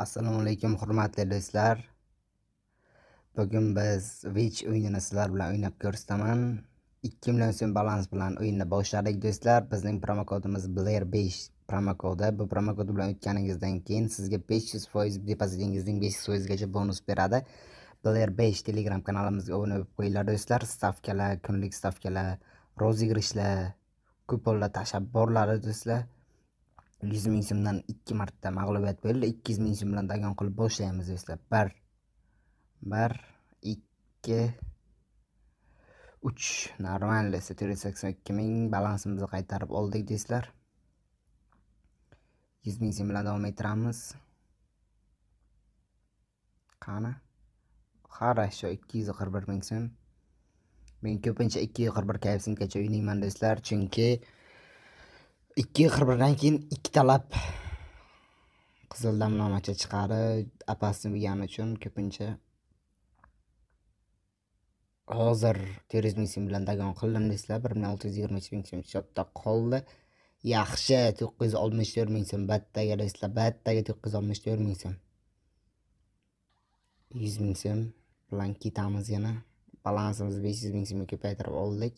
assalomu alaykum hurmatli do'stlar bugun biz vich o'yinini sizlar bilan o'ynab ko'rsataman ikki million so'm balans bilan o'yinni boshladik do'stlar bizning promokodimiz blair besh promokodi bu promokod bilan o'tganingizdan keyin sizga besh yuz foiz depozitingizning besh yuz foizgacha bonus beradi blair besh telegram kanalimizga obuna bo'lib qo'yinglar do'stlar stavkalar kunlik stavkalar roz kuponlar tashlab do'stlar yuz ming so'mdan ikki marta mag'lubiyat bo'ldi ikki yuz ming so'm bilan dagon qilib boshlaymiz do'stlar bir bir ikki uch normal desa to'rt yuz sakson ikki ming balansimizni qaytarib oldik deysizlar yuz ming so'm bilan davom ettiramiz qani хорошо ikki yuz qirq bir ming so'm men ko'pincha ikki yuz qirq bir kfsingacha o'ynayman do'stlar chunki ikki qirq birdan keyin ikki talab qizil damlamacha chiqarib opasni bilgani uchun ko'pincha hozir termiz ming bilan dagon qildim desizlar bir million olti yuz yigirma uch ming so'm hisobda qoldi yaxshi to'qqiz yuz oltmish to'rt ming so'm battaga deysizlar battaga to'qqiz yuz oltmish to'rt ming so'm yuz ming so'm bilan ketamiz yana balansimizni besh yuz ming so'mga ko'paytirib oldik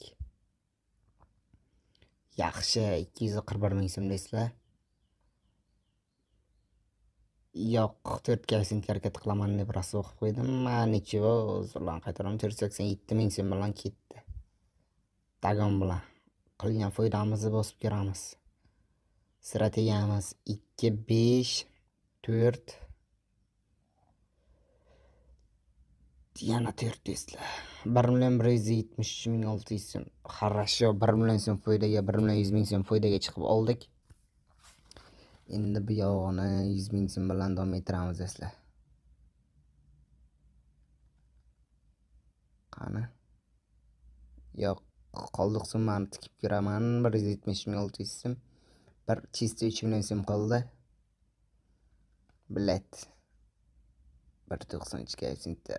yaxshi ikki yuz qirq bir ming so'm deysizlar yo'q to'rtga so'mga harakat qilaman deb rosa o'qib qo'ydim ma ничего zo'rlan qaytaraman to'rt yuz sakson yetti ming so'm bilan ketdi dagon bilan qilgan foydamizni bosib kiramiz strategiyamiz ikki besh to'rt yana to'rt tesla bir million bir yuz yetmish ming olti yuz so'm хорошо bir million so'm foydaga bir million yuz ming so'm foydaga chiqib oldik endi bu yog'ini yuz ming so'm bilan davom ettiramiz do'stlar qani yo'q qoldiq summani tikib kiraman bir yuz yetmish ming olti yuz so'm bir чисто uch million so'm qoldi блять bir to'qson uch koeffitsiyentda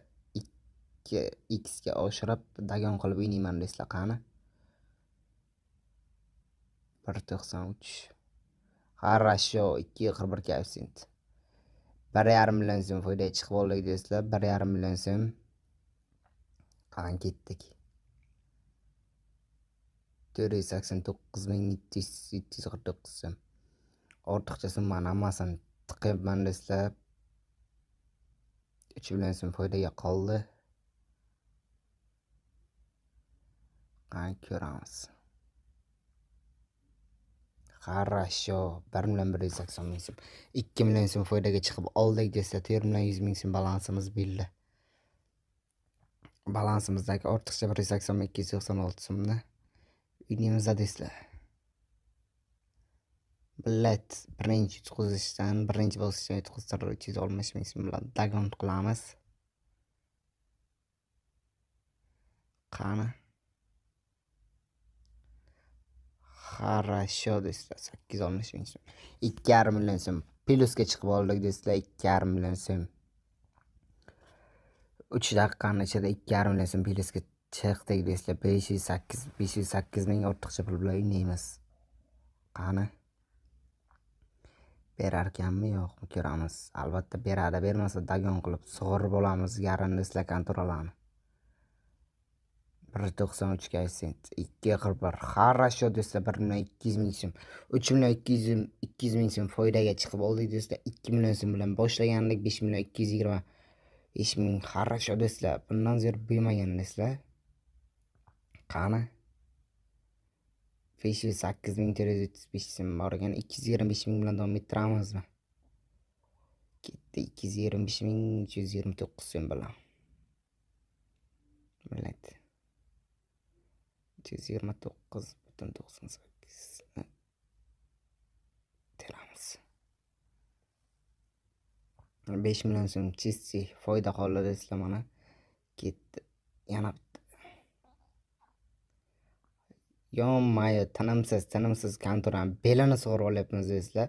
ikki xga oshirib dagon qilib o'ynayman deslar qani bir to'qson uch хорошо ikki yil qirq bir koeffitsient bir yarim million so'm foyda chiqib oldik desizlar bir yarim million so'm qalan ketdik to'rt yuz sakson to'qqiz ming yetti yuz yetti yuz qirq to'qqiz so'm ortiqcha summani hammasini tiqyapman desizlar uch million so'm foydaga qoldi ko'ramiz Хорошо. bir million bir yuz sakson ming so'm. ikki million so'm foydaga chiqib oldik desa, to'rt million yuz ming so'm balansimiz bildi. Balansimizdagi ortiqcha bir yuz sakson ming ikki yuz to'qson olti so'mni uyimizda desla. bilat birinchi yutqizishdan birinchi bosqichdan yuz oltmish ming so'm bilan dagon qilamiz. Qani? хорошо deysizlar sakkiz yuz oltmish ming so'm ikki yarim million so'm plyusga chiqib oldik deysizlar ikki yarim million so'm uch daqiqani ichida ikki yarim million so'm plyusga chiqdik deysizlar besh yuz sakkiz besh yuz sakkiz ming ortiqcha pul bilan o'ynaymiz qani berarkanmi yo'qmi ko'ramiz albatta beradi bermasa dagon qilib sug'urib olamiz yarim deysizlar kontoralarni bir to'qson uch koeffitsient ikki qirq bir хорошо desa bir million ikki yuz ming so'm uch million ikki yuz ikki yuz ming so'm foydaga chiqib oldik do'stlar ikki million so'm bilan boshlagandik besh million ikki yuz yigirma besh ming хорошо do'stlar bundan ziyod bo'lmagan do'stlar qani besh yuz sakkiz ming to'rt yuz o'ttiz besh so'm borgan ikki yuz yigirma besh ming bilan davom ettiramizmi ketdi ikki yuz yigirma besh ming uch yuz yigirma to'qqiz so'm bilan millat yetti yuz yigirma to'qqiz butun to'qson sakkizni teramiz besh million so'm chissi foyda qoldi desam mana ketdi yana yonmayo tanimsiz tinimsiz konturani belini sug'urib olyapmiz desizlar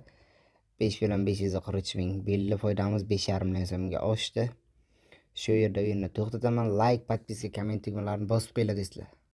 besh million besh yuz qirq uch ming belli foydamiz besh yarim million so'mga oshdi shu yerda o'yinni to'xtataman layk like, podpiska komment tugmalarini bosib qo'yinglar do'stlar